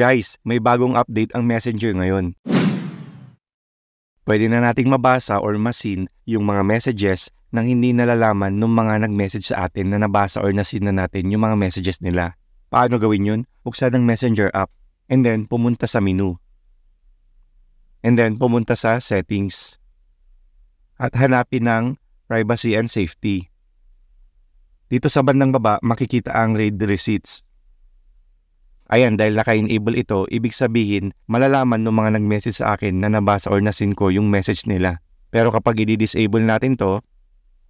Guys, may bagong update ang Messenger ngayon. Pwede na nating mabasa or masin yung mga messages nang hindi nalalaman ng mga nag-message sa atin na nabasa or nasin na natin yung mga messages nila. Paano gawin yun? Buksan ang Messenger app and then pumunta sa menu. And then pumunta sa settings. At hanapin ng privacy and safety. Dito sa bandang baba makikita ang read receipts. Ayan, dahil naka-enable ito, ibig sabihin, malalaman ng mga nag-message sa akin na nabasa or nasin ko yung message nila. Pero kapag i-disable natin to,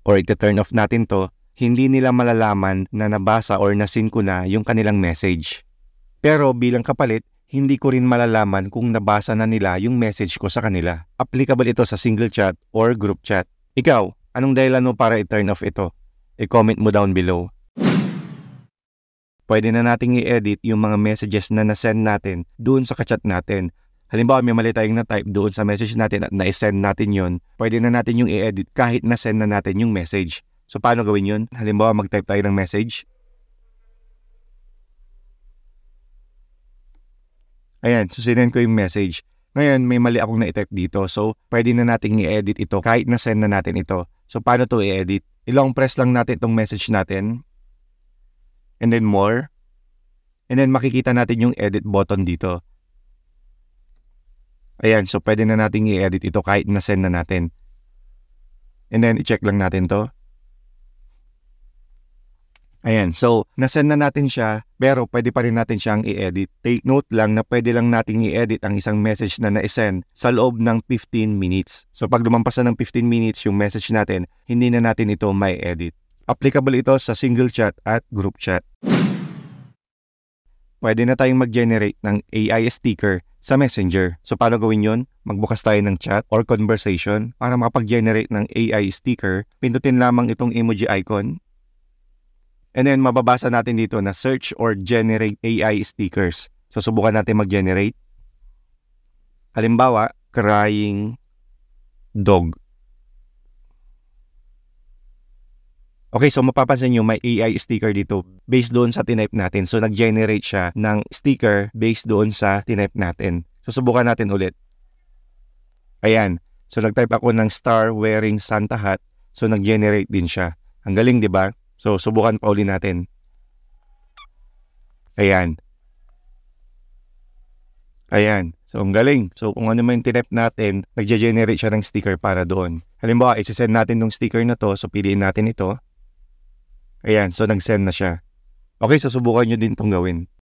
or i-turn off natin to, hindi nila malalaman na nabasa or nasin ko na yung kanilang message. Pero bilang kapalit, hindi ko rin malalaman kung nabasa na nila yung message ko sa kanila. Applicable ito sa single chat or group chat. Ikaw, anong dahilan mo para i-turn off ito? I-comment mo down below pwede na nating i-edit yung mga messages na na-send natin doon sa kachat natin. Halimbawa, may mali tayong na-type doon sa message natin at na-send natin yon, pwede na natin yung i-edit kahit na-send na natin yung message. So, paano gawin yun? Halimbawa, mag-type tayo ng message. Ayan, susinan ko yung message. Ngayon, may mali akong na-type dito. So, pwede na nating i-edit ito kahit na-send na natin ito. So, paano to i-edit? Ilong press lang natin itong message natin and then more. And then makikita natin yung edit button dito. Ayan, so pwede na natin i-edit ito kahit na-send na natin. And then i-check lang natin to. Ayan, so na-send na natin siya pero pwede pa rin natin siyang i-edit. Take note lang na pwede lang nating i-edit ang isang message na na-send sa loob ng 15 minutes. So pag lumampas na ng 15 minutes yung message natin, hindi na natin ito may edit. Applicable ito sa single chat at group chat. Pwede na tayong mag-generate ng AI sticker sa Messenger. So paano gawin yon? Magbukas tayo ng chat or conversation para makapag-generate ng AI sticker. Pindutin lamang itong emoji icon. And then mababasa natin dito na search or generate AI stickers. So subukan natin mag-generate. Halimbawa, crying dog. Okay, so mapapansin nyo may AI sticker dito based doon sa tinype natin. So nag-generate siya ng sticker based doon sa tinype natin. So subukan natin ulit. Ayan. So nag-type ako ng star wearing Santa hat. So nag-generate din siya. Ang galing, di ba? So subukan pa uli natin. Ayan. Ayan. So, ang galing. So, kung ano man yung tinep natin, nagja-generate siya ng sticker para doon. Halimbawa, isi-send natin tong sticker na to. So, piliin natin ito. Ayan, so nag-send na siya. Okay, so subukan nyo din tong gawin.